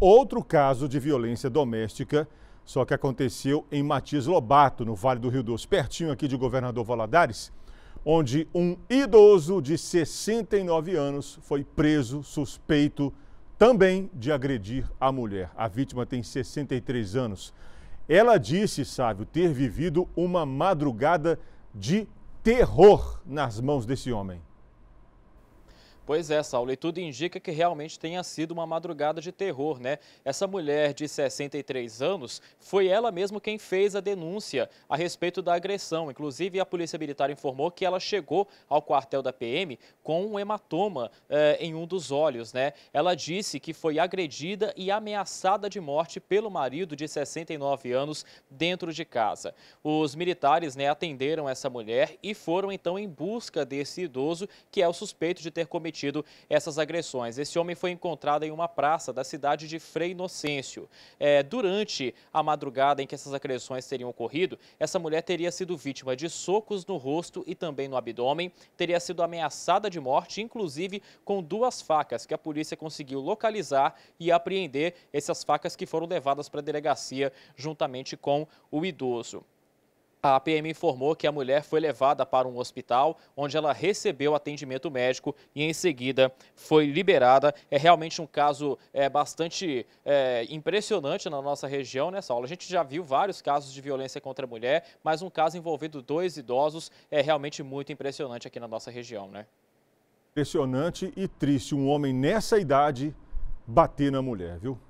outro caso de violência doméstica, só que aconteceu em Matias Lobato, no Vale do Rio Doce, pertinho aqui de Governador Valadares, onde um idoso de 69 anos foi preso suspeito também de agredir a mulher. A vítima tem 63 anos. Ela disse, Sávio, ter vivido uma madrugada de terror nas mãos desse homem. Pois é, Saulo, e tudo indica que realmente tenha sido uma madrugada de terror, né? Essa mulher de 63 anos foi ela mesma quem fez a denúncia a respeito da agressão. Inclusive, a Polícia Militar informou que ela chegou ao quartel da PM com um hematoma eh, em um dos olhos, né? Ela disse que foi agredida e ameaçada de morte pelo marido de 69 anos dentro de casa. Os militares né, atenderam essa mulher e foram então em busca desse idoso que é o suspeito de ter cometido cometido essas agressões. Esse homem foi encontrado em uma praça da cidade de Frei Inocêncio. É, durante a madrugada em que essas agressões teriam ocorrido, essa mulher teria sido vítima de socos no rosto e também no abdômen, teria sido ameaçada de morte, inclusive com duas facas que a polícia conseguiu localizar e apreender essas facas que foram levadas para a delegacia juntamente com o idoso. A PM informou que a mulher foi levada para um hospital onde ela recebeu atendimento médico e em seguida foi liberada. É realmente um caso é, bastante é, impressionante na nossa região, né, Saulo? A gente já viu vários casos de violência contra a mulher, mas um caso envolvendo dois idosos é realmente muito impressionante aqui na nossa região, né? Impressionante e triste um homem nessa idade bater na mulher, viu?